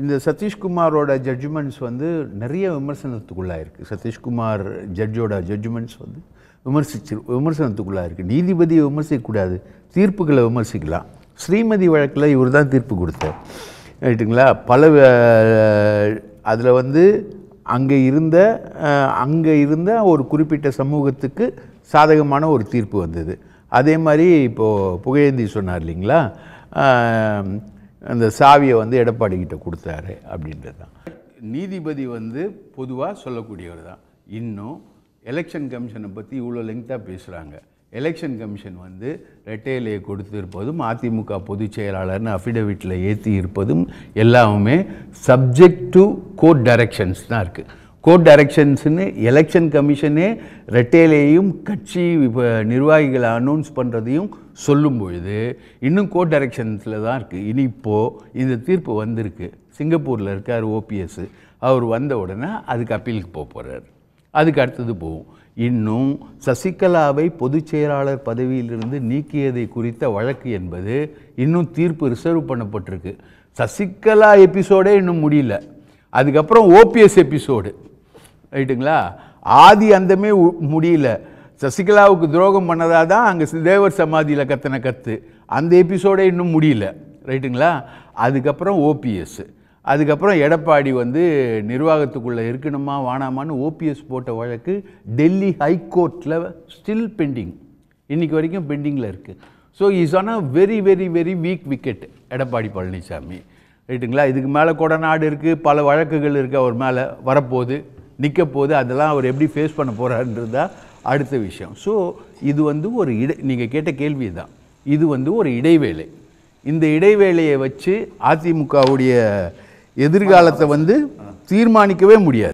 இந்த சதீஷ்குமாரோட ஜட்ஜ்மெண்ட்ஸ் வந்து நிறைய விமர்சனத்துக்குள்ளாக இருக்குது சதீஷ்குமார் ஜட்ஜோட ஜட்ஜ்மெண்ட்ஸ் வந்து விமர்சிச்சு விமர்சனத்துக்குள்ளாக இருக்குது நீதிபதியை விமர்சிக்கக்கூடாது தீர்ப்புகளை விமர்சிக்கலாம் ஸ்ரீமதி வழக்கில் இவர் தான் தீர்ப்பு கொடுத்தார் ரைட்டுங்களா பல அதில் வந்து அங்கே இருந்த அங்கே இருந்த ஒரு குறிப்பிட்ட சமூகத்துக்கு சாதகமான ஒரு தீர்ப்பு வந்தது அதே மாதிரி இப்போது புகையந்தி சொன்னார் இல்லைங்களா அந்த சாவியை வந்து எடப்பாடிக்கிட்ட கொடுத்தாரு அப்படின்றது தான் நீதிபதி வந்து பொதுவாக சொல்லக்கூடியவர் தான் இன்னும் எலெக்ஷன் கமிஷனை பற்றி இவ்வளோ லெங்க்த்தாக பேசுகிறாங்க எலெக்ஷன் கமிஷன் வந்து கொடுத்து கொடுத்திருப்பதும் அதிமுக பொதுச் செயலாளர்னு அஃபிடவிட்டில் ஏற்றி இருப்பதும் எல்லாமே சப்ஜெக்ட் டு கோர்ட் டைரக்ஷன்ஸ் தான் இருக்குது கோர்ட் டைரக்ஷன்ஸ்னு எலெக்ஷன் கமிஷனே ரெட்டையிலேயும் கட்சி நிர்வாகிகளை அனௌன்ஸ் பண்ணுறதையும் சொல்லும் பொழுது இன்னும் கோர்ட் டைரக்ஷன்ஸில் தான் இருக்குது இனி இப்போது இந்த தீர்ப்பு வந்திருக்கு சிங்கப்பூரில் இருக்கார் ஓபிஎஸ் அவர் வந்த உடனே அதுக்கு அப்பீலுக்கு போக போகிறார் அதுக்கு அடுத்தது போகும் இன்னும் சசிகலாவை பொதுச் செயலாளர் பதவியிலிருந்து நீக்கியதை குறித்த வழக்கு என்பது இன்னும் தீர்ப்பு ரிசர்வ் பண்ணப்பட்டிருக்கு சசிகலா எபிசோடே இன்னும் முடியல அதுக்கப்புறம் ஓபிஎஸ் எபிசோடு ரைட்டுங்களா ஆதி அந்தமே முடியல சசிகலாவுக்கு துரோகம் பண்ணதாக தான் அங்கே தேவர் சமாதியில் கத்தின கத்து அந்த எபிசோடே இன்னும் முடியல ரைட்டுங்களா அதுக்கப்புறம் ஓபிஎஸ் அதுக்கப்புறம் எடப்பாடி வந்து நிர்வாகத்துக்குள்ளே இருக்கணுமா வானாமான்னு ஓபிஎஸ் போட்ட வழக்கு டெல்லி ஹைகோர்ட்டில் ஸ்டில் பெண்டிங் இன்றைக்கி வரைக்கும் பெண்டிங்கில் இருக்குது so is on a very very very weak wicket Edappadi Palaniswami ரைட்டுங்களா இதுக்கு மேலே கொடநாடு இருக்குது பல வழக்குகள் இருக்குது அவர் மேலே வரப்போகுது நிற்க போது அதெல்லாம் அவர் எப்படி ஃபேஸ் பண்ண போகிறாருன்றது தான் அடுத்த விஷயம் ஸோ இது வந்து ஒரு இடை நீங்கள் கேட்ட கேள்வி தான் இது வந்து ஒரு இடைவேளை இந்த இடைவேளையை வச்சு அதிமுகவுடைய எதிர்காலத்தை வந்து தீர்மானிக்கவே முடியாது